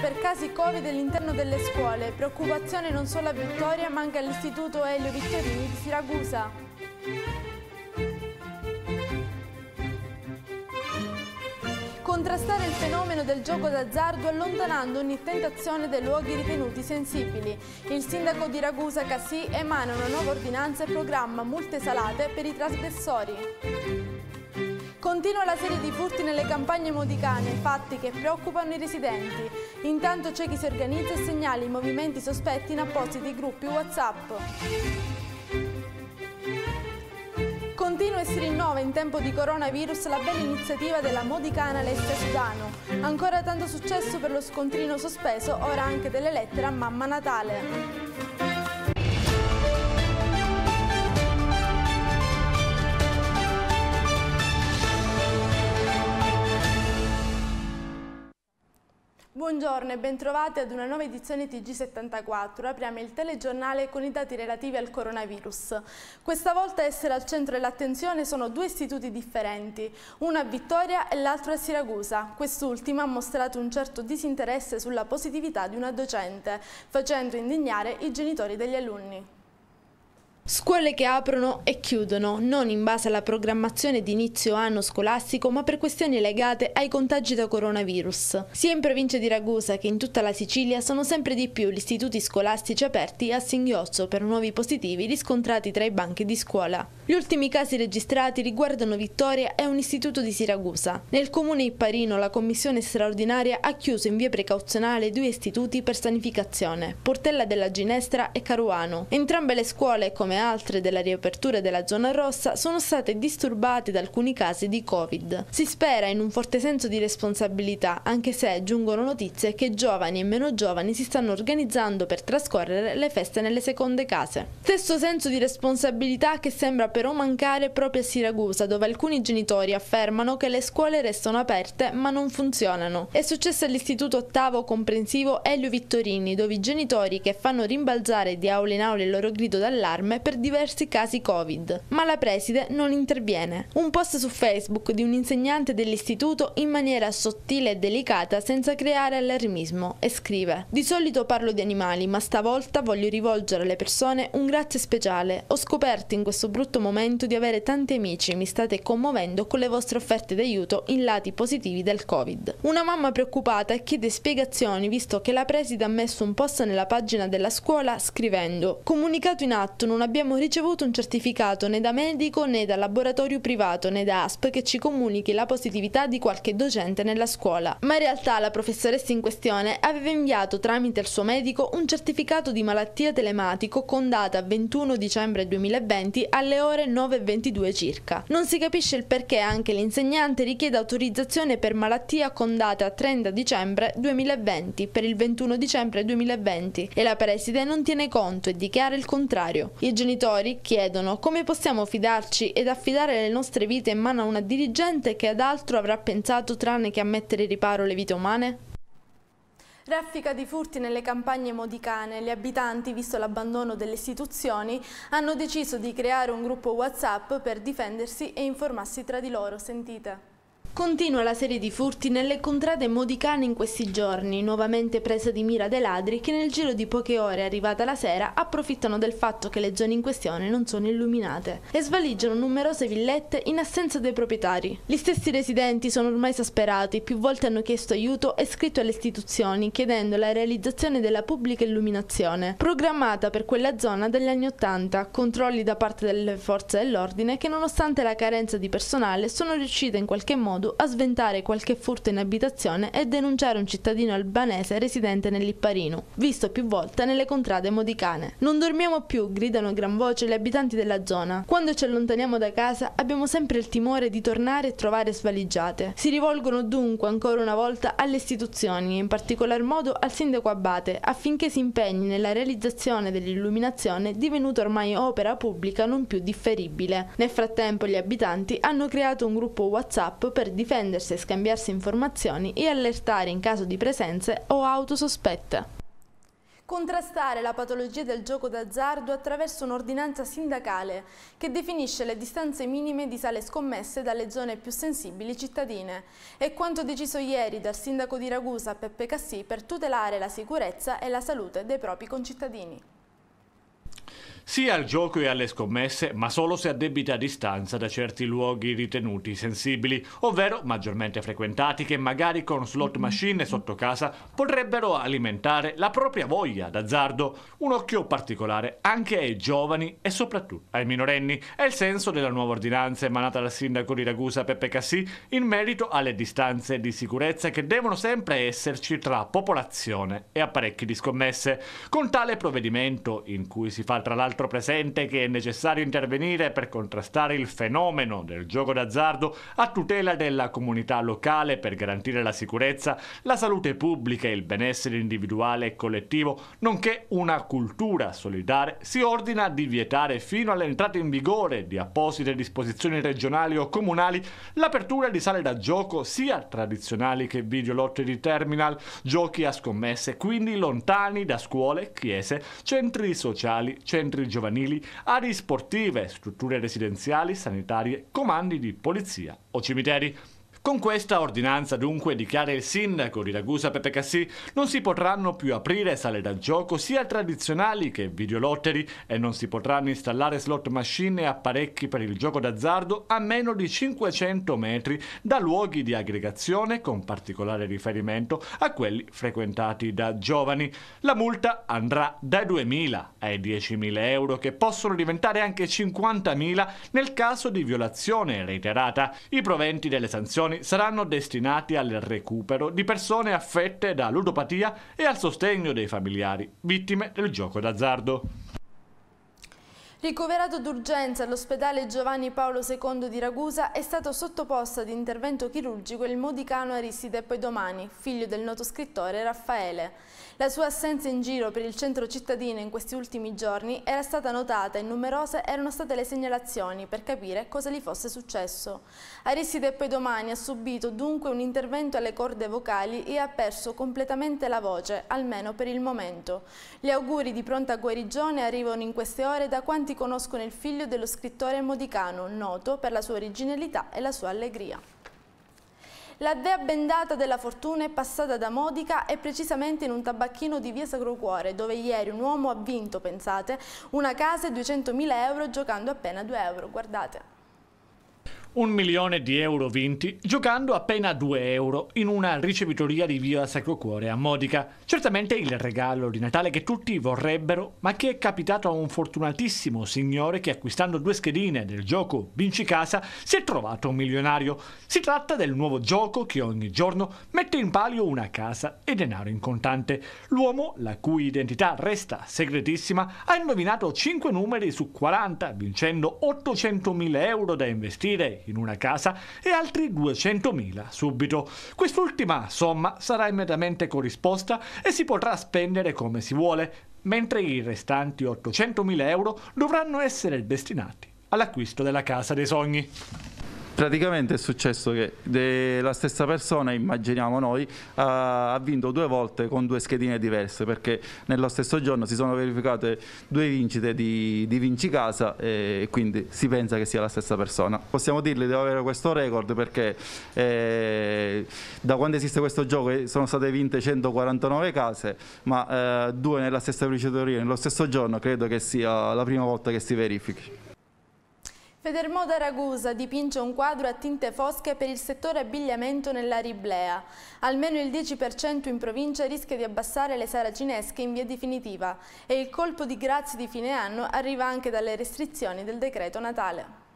per casi Covid all'interno delle scuole. Preoccupazione non solo a Vittoria, ma anche all'Istituto Elio Vittorini di Siracusa. contrastare il fenomeno del gioco d'azzardo allontanando ogni tentazione dai luoghi ritenuti sensibili. Il sindaco di Ragusa Casì emana una nuova ordinanza e programma multe salate per i trasgressori. Continua la serie di furti nelle campagne modicane, fatti che preoccupano i residenti. Intanto c'è chi si organizza e segnala i movimenti sospetti in appositi gruppi WhatsApp. Continua e si rinnova in tempo di coronavirus la bella iniziativa della modicana Alessia Sudano. Ancora tanto successo per lo scontrino sospeso, ora anche delle lettere a Mamma Natale. Buongiorno e bentrovati ad una nuova edizione TG74. Apriamo il telegiornale con i dati relativi al coronavirus. Questa volta essere al centro dell'attenzione sono due istituti differenti, uno a Vittoria e l'altro a Siracusa. Quest'ultima ha mostrato un certo disinteresse sulla positività di una docente, facendo indignare i genitori degli alunni. Scuole che aprono e chiudono, non in base alla programmazione di inizio anno scolastico, ma per questioni legate ai contagi da coronavirus. Sia in provincia di Ragusa che in tutta la Sicilia sono sempre di più gli istituti scolastici aperti a singhiozzo per nuovi positivi riscontrati tra i banchi di scuola. Gli ultimi casi registrati riguardano Vittoria e un istituto di Siracusa. Nel comune Ipparino la commissione straordinaria ha chiuso in via precauzionale due istituti per sanificazione, Portella della Ginestra e Caruano. Entrambe le scuole, come altre della riapertura della zona rossa sono state disturbate da alcuni casi di Covid. Si spera in un forte senso di responsabilità, anche se giungono notizie che giovani e meno giovani si stanno organizzando per trascorrere le feste nelle seconde case. Stesso senso di responsabilità che sembra però mancare proprio a Siracusa, dove alcuni genitori affermano che le scuole restano aperte ma non funzionano. È successo all'Istituto Ottavo Comprensivo Elio Vittorini, dove i genitori che fanno rimbalzare di aula in aula il loro grido d'allarme per per diversi casi Covid, ma la preside non interviene. Un post su Facebook di un insegnante dell'istituto in maniera sottile e delicata senza creare allarmismo e scrive «Di solito parlo di animali, ma stavolta voglio rivolgere alle persone un grazie speciale. Ho scoperto in questo brutto momento di avere tanti amici, e mi state commuovendo con le vostre offerte d'aiuto in lati positivi del Covid». Una mamma preoccupata chiede spiegazioni visto che la preside ha messo un post nella pagina della scuola scrivendo «Comunicato in atto non abbiamo abbiamo ricevuto un certificato né da medico né da laboratorio privato né da ASP che ci comunichi la positività di qualche docente nella scuola. Ma in realtà la professoressa in questione aveva inviato tramite il suo medico un certificato di malattia telematico con data 21 dicembre 2020 alle ore 9.22 circa. Non si capisce il perché anche l'insegnante richieda autorizzazione per malattia con data 30 dicembre 2020 per il 21 dicembre 2020 e la preside non tiene conto e dichiara il contrario. Il genitori chiedono come possiamo fidarci ed affidare le nostre vite in mano a una dirigente che ad altro avrà pensato tranne che a mettere in riparo le vite umane? Raffica di furti nelle campagne modicane. Gli abitanti, visto l'abbandono delle istituzioni, hanno deciso di creare un gruppo WhatsApp per difendersi e informarsi tra di loro. Sentite. Continua la serie di furti nelle contrade modicane in questi giorni, nuovamente presa di mira dai ladri che nel giro di poche ore arrivata la sera approfittano del fatto che le zone in questione non sono illuminate e svaligiano numerose villette in assenza dei proprietari. Gli stessi residenti sono ormai esasperati, più volte hanno chiesto aiuto e scritto alle istituzioni chiedendo la realizzazione della pubblica illuminazione, programmata per quella zona dagli anni Ottanta, controlli da parte delle forze dell'ordine che nonostante la carenza di personale sono riuscite in qualche modo a sventare qualche furto in abitazione e denunciare un cittadino albanese residente nell'Ipparino, visto più volte nelle contrade modicane. Non dormiamo più, gridano a gran voce gli abitanti della zona. Quando ci allontaniamo da casa abbiamo sempre il timore di tornare e trovare svaligiate. Si rivolgono dunque ancora una volta alle istituzioni, in particolar modo al sindaco Abate, affinché si impegni nella realizzazione dell'illuminazione divenuta ormai opera pubblica non più differibile. Nel frattempo gli abitanti hanno creato un gruppo WhatsApp per difendersi e scambiarsi informazioni e allertare in caso di presenze o autosospette. Contrastare la patologia del gioco d'azzardo attraverso un'ordinanza sindacale che definisce le distanze minime di sale scommesse dalle zone più sensibili cittadine. È quanto deciso ieri dal sindaco di Ragusa Peppe Cassì per tutelare la sicurezza e la salute dei propri concittadini sia al gioco e alle scommesse, ma solo se a debita distanza da certi luoghi ritenuti sensibili, ovvero maggiormente frequentati che magari con slot machine sotto casa potrebbero alimentare la propria voglia d'azzardo. Un occhio particolare anche ai giovani e soprattutto ai minorenni è il senso della nuova ordinanza emanata dal sindaco di Ragusa Peppe Cassì in merito alle distanze di sicurezza che devono sempre esserci tra popolazione e apparecchi di scommesse. Con tale provvedimento, in cui si fa tra l'altro sempre presente che è necessario intervenire per contrastare il fenomeno del gioco d'azzardo a tutela della comunità locale per garantire la sicurezza, la salute pubblica e il benessere individuale e collettivo, nonché una cultura solidale, si ordina di vietare fino all'entrata in vigore di apposite disposizioni regionali o comunali l'apertura di sale da gioco sia tradizionali che videolotte di terminal, giochi a scommesse, quindi lontani da scuole, chiese, centri sociali, centri giovanili, aree sportive, strutture residenziali, sanitarie, comandi di polizia o cimiteri. Con questa ordinanza dunque, dichiara il sindaco di Ragusa Pepe Cassì, non si potranno più aprire sale da gioco sia tradizionali che videolotteri e non si potranno installare slot machine e apparecchi per il gioco d'azzardo a meno di 500 metri da luoghi di aggregazione con particolare riferimento a quelli frequentati da giovani. La multa andrà dai 2.000 ai 10.000 euro che possono diventare anche 50.000 nel caso di violazione reiterata. I proventi delle sanzioni milioni saranno destinati al recupero di persone affette da ludopatia e al sostegno dei familiari, vittime del gioco d'azzardo. Ricoverato d'urgenza all'ospedale Giovanni Paolo II di Ragusa è stato sottoposto ad intervento chirurgico il modicano Aristide Poidomani, figlio del noto scrittore Raffaele. La sua assenza in giro per il centro cittadino in questi ultimi giorni era stata notata e numerose erano state le segnalazioni per capire cosa gli fosse successo. Aristide Poidomani ha subito dunque un intervento alle corde vocali e ha perso completamente la voce, almeno per il momento. Gli auguri di pronta guarigione arrivano in queste ore da quanti tanti conoscono il figlio dello scrittore modicano, noto per la sua originalità e la sua allegria. La dea bendata della fortuna è passata da Modica e precisamente in un tabacchino di via Sacro Cuore, dove ieri un uomo ha vinto, pensate, una casa e 200.000 euro giocando appena 2 euro, guardate un milione di euro vinti giocando appena 2 euro in una ricevitoria di via Sacro Cuore a Modica. Certamente il regalo di Natale che tutti vorrebbero, ma che è capitato a un fortunatissimo signore che acquistando due schedine del gioco Vinci Casa si è trovato un milionario. Si tratta del nuovo gioco che ogni giorno mette in palio una casa e denaro in contante. L'uomo, la cui identità resta segretissima, ha indovinato 5 numeri su 40 vincendo 800.000 euro da investire in una casa e altri 200.000 subito. Quest'ultima somma sarà immediatamente corrisposta e si potrà spendere come si vuole, mentre i restanti 800.000 euro dovranno essere destinati all'acquisto della casa dei sogni. Praticamente è successo che la stessa persona, immaginiamo noi, ha, ha vinto due volte con due schedine diverse perché nello stesso giorno si sono verificate due vincite di, di Casa e quindi si pensa che sia la stessa persona. Possiamo dirle di avere questo record perché eh, da quando esiste questo gioco eh, sono state vinte 149 case, ma eh, due nella stessa procedura nello stesso giorno credo che sia la prima volta che si verifichi. Federmoda Ragusa dipinge un quadro a tinte fosche per il settore abbigliamento nella Riblea. Almeno il 10% in provincia rischia di abbassare le saracinesche in via definitiva e il colpo di grazia di fine anno arriva anche dalle restrizioni del decreto Natale.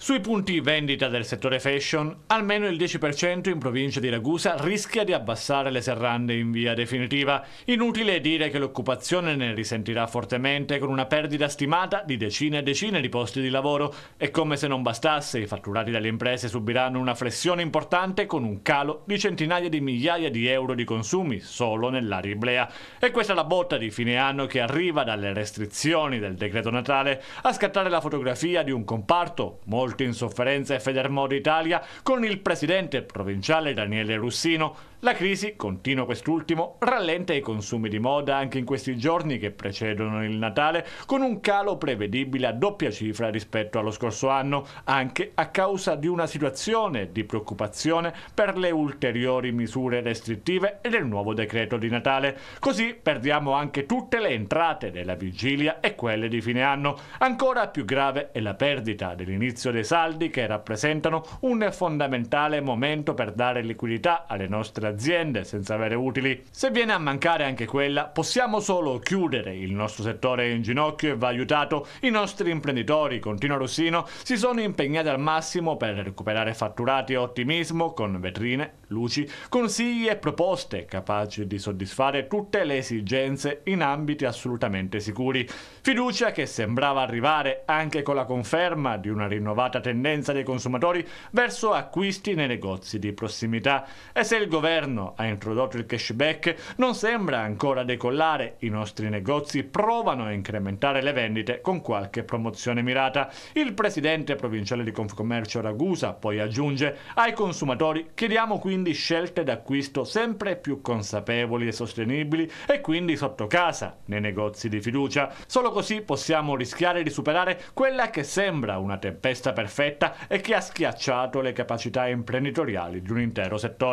Sui punti vendita del settore fashion, almeno il 10% in provincia di Ragusa rischia di abbassare le serrande in via definitiva. Inutile dire che l'occupazione ne risentirà fortemente con una perdita stimata di decine e decine di posti di lavoro e come se non bastasse i fatturati dalle imprese subiranno una flessione importante con un calo di centinaia di migliaia di euro di consumi solo nell'area iblea. E questa è la botta di fine anno che arriva dalle restrizioni del decreto Natale a scattare la fotografia di un comparto molto Volto in Sofferenza e Federmodo Italia con il presidente provinciale Daniele Russino la crisi, continua quest'ultimo, rallenta i consumi di moda anche in questi giorni che precedono il Natale, con un calo prevedibile a doppia cifra rispetto allo scorso anno, anche a causa di una situazione di preoccupazione per le ulteriori misure restrittive e del nuovo decreto di Natale. Così perdiamo anche tutte le entrate della vigilia e quelle di fine anno. Ancora più grave è la perdita dell'inizio dei saldi che rappresentano un fondamentale momento per dare liquidità alle nostre aziende senza avere utili. Se viene a mancare anche quella, possiamo solo chiudere. Il nostro settore in ginocchio e va aiutato. I nostri imprenditori, continua Rossino, si sono impegnati al massimo per recuperare fatturati e ottimismo con vetrine, luci, consigli e proposte capaci di soddisfare tutte le esigenze in ambiti assolutamente sicuri. Fiducia che sembrava arrivare anche con la conferma di una rinnovata tendenza dei consumatori verso acquisti nei negozi di prossimità. E se il governo governo ha introdotto il cashback non sembra ancora decollare, i nostri negozi provano a incrementare le vendite con qualche promozione mirata. Il presidente provinciale di Confcommercio Ragusa poi aggiunge ai consumatori chiediamo quindi scelte d'acquisto sempre più consapevoli e sostenibili e quindi sotto casa, nei negozi di fiducia. Solo così possiamo rischiare di superare quella che sembra una tempesta perfetta e che ha schiacciato le capacità imprenditoriali di un intero settore.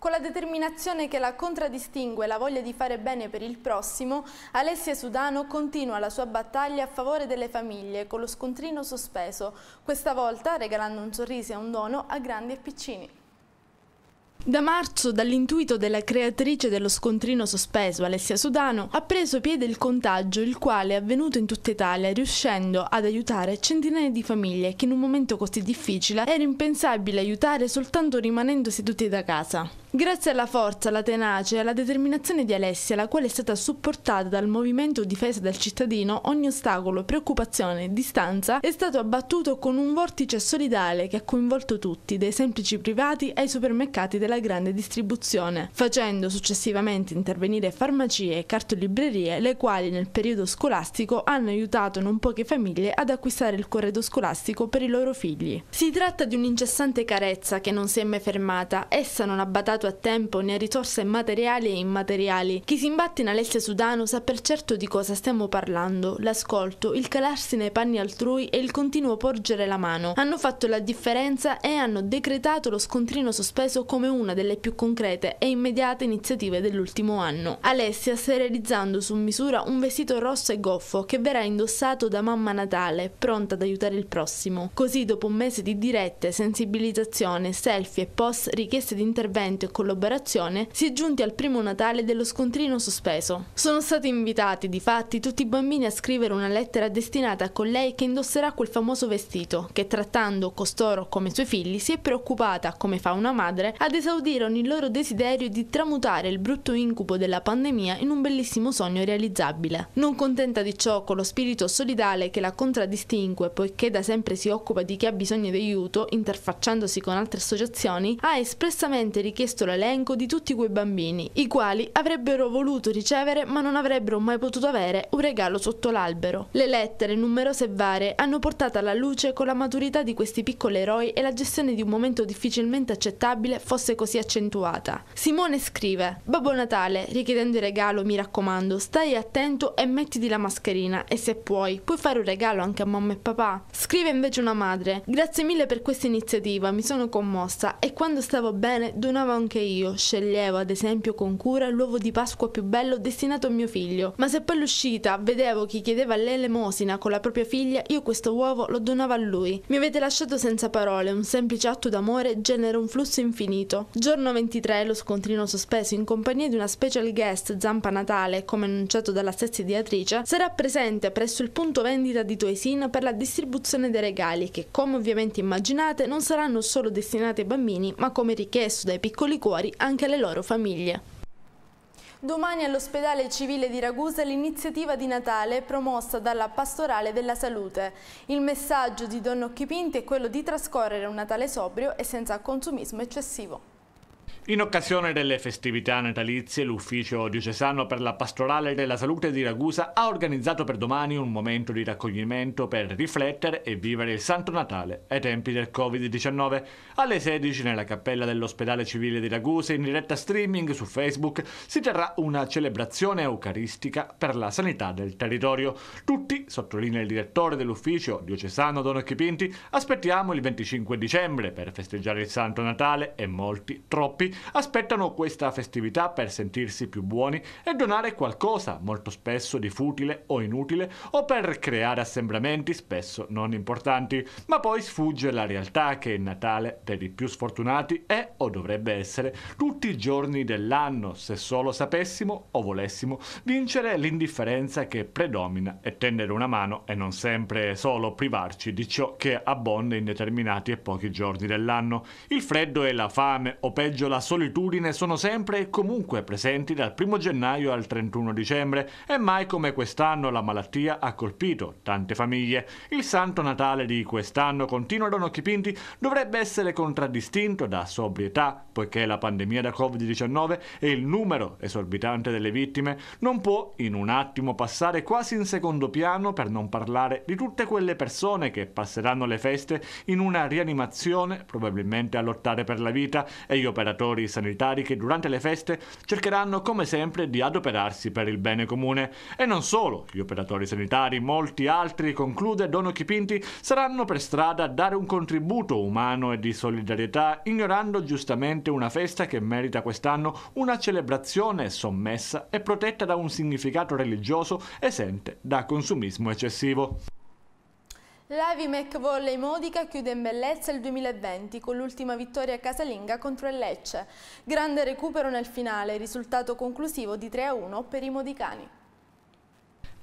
Con la determinazione che la contraddistingue e la voglia di fare bene per il prossimo, Alessia Sudano continua la sua battaglia a favore delle famiglie con lo scontrino sospeso, questa volta regalando un sorriso e un dono a grandi e piccini. Da marzo, dall'intuito della creatrice dello scontrino sospeso, Alessia Sudano, ha preso piede il contagio, il quale è avvenuto in tutta Italia, riuscendo ad aiutare centinaia di famiglie che in un momento così difficile era impensabile aiutare soltanto rimanendo seduti da casa. Grazie alla forza, alla tenacia e alla determinazione di Alessia, la quale è stata supportata dal movimento difesa del cittadino, ogni ostacolo, preoccupazione e distanza è stato abbattuto con un vortice solidale che ha coinvolto tutti, dai semplici privati ai supermercati della della grande distribuzione, facendo successivamente intervenire farmacie e cartolibrerie, le quali nel periodo scolastico hanno aiutato non poche famiglie ad acquistare il corredo scolastico per i loro figli. Si tratta di un'incessante carezza che non si è mai fermata, essa non ha badato a tempo né a risorse materiali e immateriali. Chi si imbatte in Alessia Sudano sa per certo di cosa stiamo parlando, l'ascolto, il calarsi nei panni altrui e il continuo porgere la mano. Hanno fatto la differenza e hanno decretato lo scontrino sospeso come un una delle più concrete e immediate iniziative dell'ultimo anno. Alessia sta realizzando su misura un vestito rosso e goffo che verrà indossato da mamma Natale, pronta ad aiutare il prossimo. Così dopo un mese di dirette, sensibilizzazione, selfie e post richieste di intervento e collaborazione, si è giunti al primo Natale dello scontrino sospeso. Sono stati invitati, di fatti, tutti i bambini a scrivere una lettera destinata a colei che indosserà quel famoso vestito, che trattando costoro come suoi figli si è preoccupata, come fa una madre, ad esagerare esaudirono il loro desiderio di tramutare il brutto incubo della pandemia in un bellissimo sogno realizzabile. Non contenta di ciò, con lo spirito solidale che la contraddistingue, poiché da sempre si occupa di chi ha bisogno di aiuto, interfacciandosi con altre associazioni, ha espressamente richiesto l'elenco di tutti quei bambini, i quali avrebbero voluto ricevere ma non avrebbero mai potuto avere un regalo sotto l'albero. Le lettere, numerose e varie, hanno portato alla luce con la maturità di questi piccoli eroi e la gestione di un momento difficilmente accettabile fosse così accentuata. Simone scrive: Babbo Natale, richiedendo il regalo, mi raccomando, stai attento e mettiti la mascherina e se puoi, puoi fare un regalo anche a mamma e papà. Scrive invece una madre: Grazie mille per questa iniziativa, mi sono commossa e quando stavo bene donavo anche io, sceglievo ad esempio con cura l'uovo di Pasqua più bello destinato a mio figlio, ma se poi all'uscita vedevo chi chiedeva l'elemosina con la propria figlia, io questo uovo lo donavo a lui. Mi avete lasciato senza parole, un semplice atto d'amore genera un flusso infinito. Giorno 23 lo scontrino sospeso in compagnia di una special guest Zampa Natale, come annunciato dalla stessa ideatrice, sarà presente presso il punto vendita di Toesin per la distribuzione dei regali che, come ovviamente immaginate, non saranno solo destinati ai bambini, ma come richiesto dai piccoli cuori anche alle loro famiglie. Domani all'ospedale civile di Ragusa l'iniziativa di Natale è promossa dalla Pastorale della Salute. Il messaggio di Don Occhipinti è quello di trascorrere un Natale sobrio e senza consumismo eccessivo. In occasione delle festività natalizie, l'Ufficio Diocesano per la Pastorale della Salute di Ragusa ha organizzato per domani un momento di raccoglimento per riflettere e vivere il Santo Natale ai tempi del Covid-19. Alle 16 nella cappella dell'Ospedale Civile di Ragusa, in diretta streaming su Facebook, si terrà una celebrazione eucaristica per la sanità del territorio. Tutti, sottolinea il direttore dell'Ufficio Diocesano Don Occhipinti, aspettiamo il 25 dicembre per festeggiare il Santo Natale e molti, troppi, aspettano questa festività per sentirsi più buoni e donare qualcosa, molto spesso di futile o inutile, o per creare assembramenti spesso non importanti, ma poi sfugge la realtà che il Natale per i più sfortunati è o dovrebbe essere tutti i giorni dell'anno, se solo sapessimo o volessimo vincere l'indifferenza che predomina e tendere una mano e non sempre solo privarci di ciò che abbonda in determinati e pochi giorni dell'anno. Il freddo e la fame, o peggio la solitudine sono sempre e comunque presenti dal 1 gennaio al 31 dicembre e mai come quest'anno la malattia ha colpito tante famiglie. Il Santo Natale di quest'anno, continua Don Occhipinti, dovrebbe essere contraddistinto da sobrietà, poiché la pandemia da Covid-19 e il numero esorbitante delle vittime non può in un attimo passare quasi in secondo piano per non parlare di tutte quelle persone che passeranno le feste in una rianimazione, probabilmente a lottare per la vita e gli operatori operatori sanitari che durante le feste cercheranno come sempre di adoperarsi per il bene comune. E non solo, gli operatori sanitari, molti altri, conclude Dono Chipinti, saranno per strada a dare un contributo umano e di solidarietà, ignorando giustamente una festa che merita quest'anno una celebrazione sommessa e protetta da un significato religioso esente da consumismo eccessivo. L'Avimec Volley Modica chiude in bellezza il 2020 con l'ultima vittoria casalinga contro il Lecce. Grande recupero nel finale, risultato conclusivo di 3-1 per i modicani.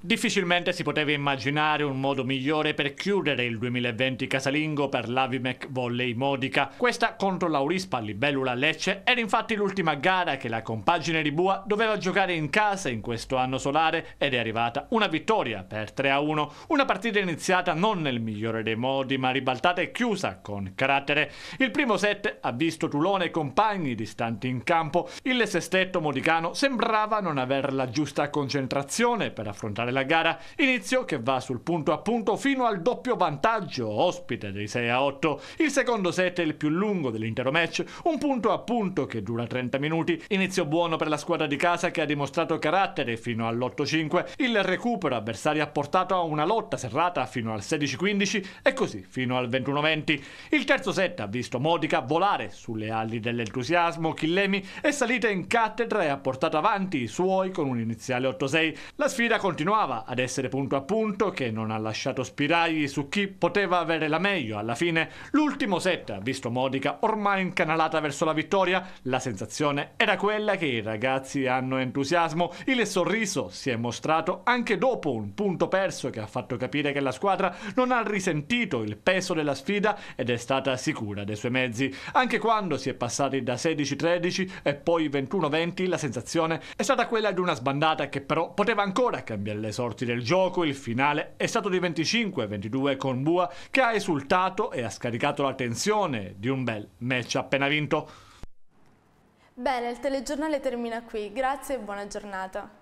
Difficilmente si poteva immaginare un modo migliore per chiudere il 2020 casalingo per l'Avimec Volley Modica. Questa contro l'Aurispa Libellula Lecce era infatti l'ultima gara che la compagine di Bua doveva giocare in casa in questo anno solare ed è arrivata una vittoria per 3-1. Una partita iniziata non nel migliore dei modi ma ribaltata e chiusa con carattere. Il primo set ha visto Tulone e compagni distanti in campo. Il sestetto modicano sembrava non avere la giusta concentrazione per affrontare fare la gara. Inizio che va sul punto a punto fino al doppio vantaggio ospite dei 6 a 8. Il secondo set è il più lungo dell'intero match, un punto a punto che dura 30 minuti. Inizio buono per la squadra di casa che ha dimostrato carattere fino all'8-5. Il recupero avversario ha portato a una lotta serrata fino al 16-15 e così fino al 21-20. Il terzo set ha visto Modica volare sulle ali dell'entusiasmo. Killemi è salita in cattedra e ha portato avanti i suoi con un iniziale 8-6. La sfida continua trovava ad essere punto a punto, che non ha lasciato spiragli su chi poteva avere la meglio. Alla fine, l'ultimo set ha visto Modica ormai incanalata verso la vittoria. La sensazione era quella che i ragazzi hanno entusiasmo. Il sorriso si è mostrato anche dopo un punto perso che ha fatto capire che la squadra non ha risentito il peso della sfida ed è stata sicura dei suoi mezzi. Anche quando si è passati da 16-13 e poi 21-20, la sensazione è stata quella di una sbandata che però poteva ancora cambiare le alle sorti del gioco il finale è stato di 25-22 con Bua che ha esultato e ha scaricato la tensione di un bel match appena vinto. Bene, il telegiornale termina qui. Grazie e buona giornata.